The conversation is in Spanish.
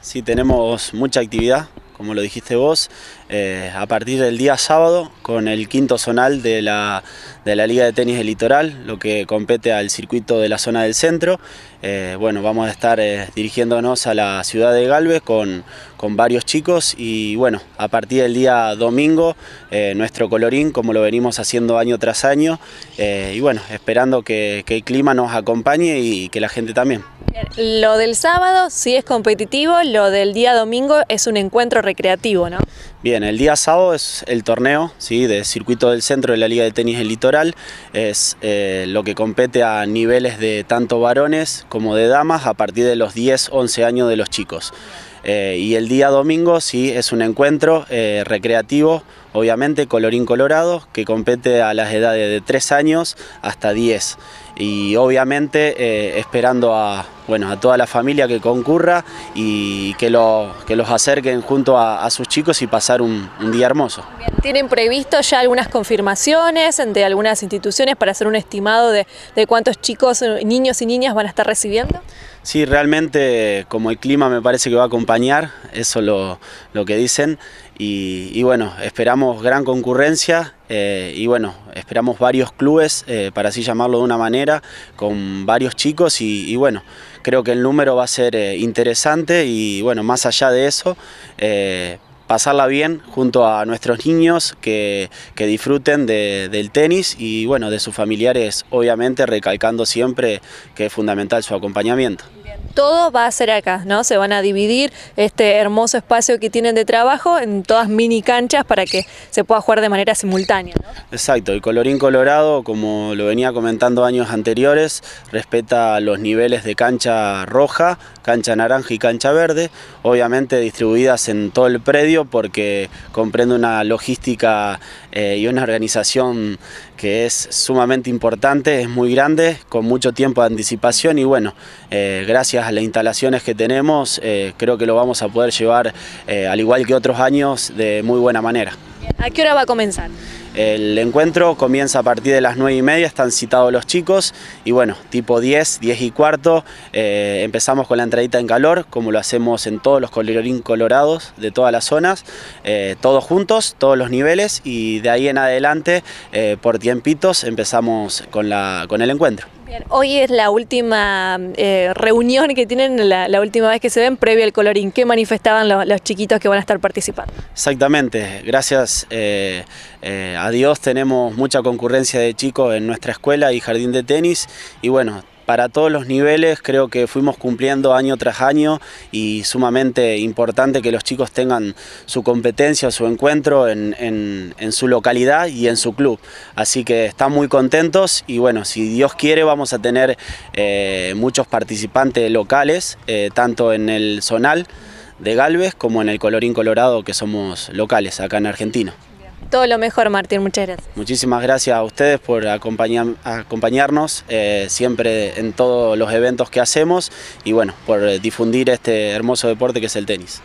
Sí, tenemos mucha actividad, como lo dijiste vos, eh, a partir del día sábado con el quinto zonal de la, de la Liga de Tenis del Litoral, lo que compete al circuito de la zona del centro, eh, bueno, vamos a estar eh, dirigiéndonos a la ciudad de Galvez con, varios chicos y bueno, a partir del día domingo eh, nuestro colorín, como lo venimos haciendo año tras año y bueno, esperando que, el clima nos acompañe y que la gente también. Lo del sábado sí es competitivo, lo del día domingo es un encuentro recreativo, ¿no? Bien, el día sábado es el torneo ¿sí? de circuito del centro de la Liga de Tenis del Litoral, es lo que compete a niveles de tanto varones como de damas a partir de los 10, 11 años de los chicos. Eh, y el día domingo sí es un encuentro eh, recreativo, obviamente colorín colorado, que compete a las edades de 3 años hasta 10. Y obviamente eh, esperando a, bueno, a toda la familia que concurra y que, los acerquen junto a, sus chicos y pasar un, día hermoso. ¿Tienen previsto ya algunas confirmaciones de algunas instituciones para hacer un estimado de, de cuántos chicos, niños y niñas van a estar recibiendo? Sí, realmente como el clima me parece que va a eso lo, lo que dicen. Y, bueno, esperamos gran concurrencia eh, y bueno, esperamos varios clubes, eh, para así llamarlo de una manera, con varios chicos y, bueno, creo que el número va a ser eh, interesante y bueno, más allá de eso, pasarla bien junto a nuestros niños que, disfruten del tenis y bueno, de sus familiares, obviamente recalcando siempre que es fundamental su acompañamiento. Todo va a ser acá, ¿no? Se van a dividir este hermoso espacio que tienen de trabajo en todas mini canchas para que se pueda jugar de manera simultánea, Exacto, y colorín colorado, como lo venía comentando años anteriores, respeta los niveles de cancha roja, cancha naranja y cancha verde, obviamente distribuidas en todo el predio porque comprende una logística eh, y una organización que es sumamente importante, es muy grande, con mucho tiempo de anticipación y bueno, eh, gracias a las instalaciones que tenemos, eh, creo que lo vamos a poder llevar, al igual que otros años, de muy buena manera. ¿A qué hora va a comenzar? El encuentro comienza a partir de las 9 y media, están citados los chicos y bueno, tipo 10, 10 y cuarto, eh, empezamos con la entradita en calor, como lo hacemos en todos los colorín colorados de todas las zonas, eh, todos juntos, todos los niveles y de ahí en adelante, eh, por tiempitos, empezamos con, la, con el encuentro hoy es la última eh, reunión que tienen, la, última vez que se ven previo al colorín. ¿Qué manifestaban los, chiquitos que van a estar participando? Exactamente, gracias eh, eh, a Dios tenemos mucha concurrencia de chicos en nuestra escuela y jardín de tenis y bueno, para todos los niveles creo que fuimos cumpliendo año tras año y sumamente importante que los chicos tengan su competencia, su encuentro en, su localidad y en su club. Así que están muy contentos y bueno, si Dios quiere vamos a tener eh, muchos participantes locales, eh, tanto en el zonal de Galvez como en el Colorín Colorado que somos locales acá en Argentina. Todo lo mejor, Martín, muchas gracias. Muchísimas gracias a ustedes por acompañarnos eh, siempre en todos los eventos que hacemos y bueno, por difundir este hermoso deporte que es el tenis.